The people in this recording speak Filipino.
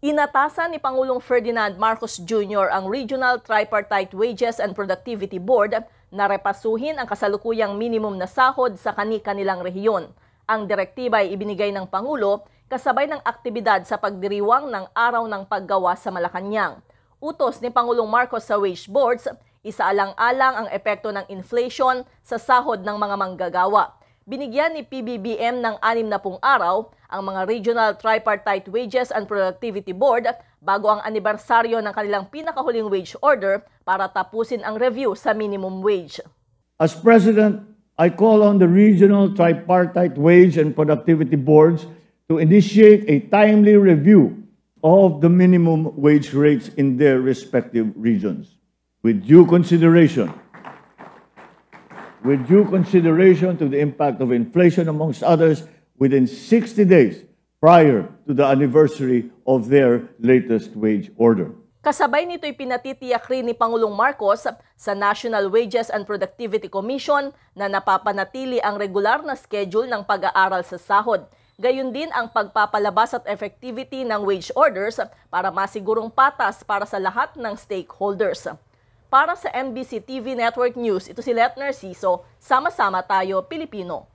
Inatasan ni Pangulong Ferdinand Marcos Jr. ang Regional Tripartite Wages and Productivity Board na repasuhin ang kasalukuyang minimum na sahod sa kani-kanilang rehiyon. Ang direktiba ay ibinigay ng Pangulo kasabay ng aktibidad sa pagdiriwang ng Araw ng Paggawa sa Malacanang. Utos ni Pangulong Marcos sa wage boards, isaalang-alang ang epekto ng inflation sa sahod ng mga manggagawa binigyan ni PBBM ng anim na 60 araw ang mga Regional Tripartite Wages and Productivity Board bago ang anibersaryo ng kanilang pinakahuling wage order para tapusin ang review sa minimum wage. As President, I call on the Regional Tripartite Wage and Productivity Boards to initiate a timely review of the minimum wage rates in their respective regions with due consideration with due consideration to the impact of inflation, amongst others, within 60 days prior to the anniversary of their latest wage order. Kasabay nito'y pinatitiyak rin ni Pangulong Marcos sa National Wages and Productivity Commission na napapanatili ang regular na schedule ng pag-aaral sa sahod. Gayon din ang pagpapalabas at effectivity ng wage orders para masigurong patas para sa lahat ng stakeholders para sa MBC TV Network News. Ito si Letner Siso. Sama-sama tayo, Pilipino.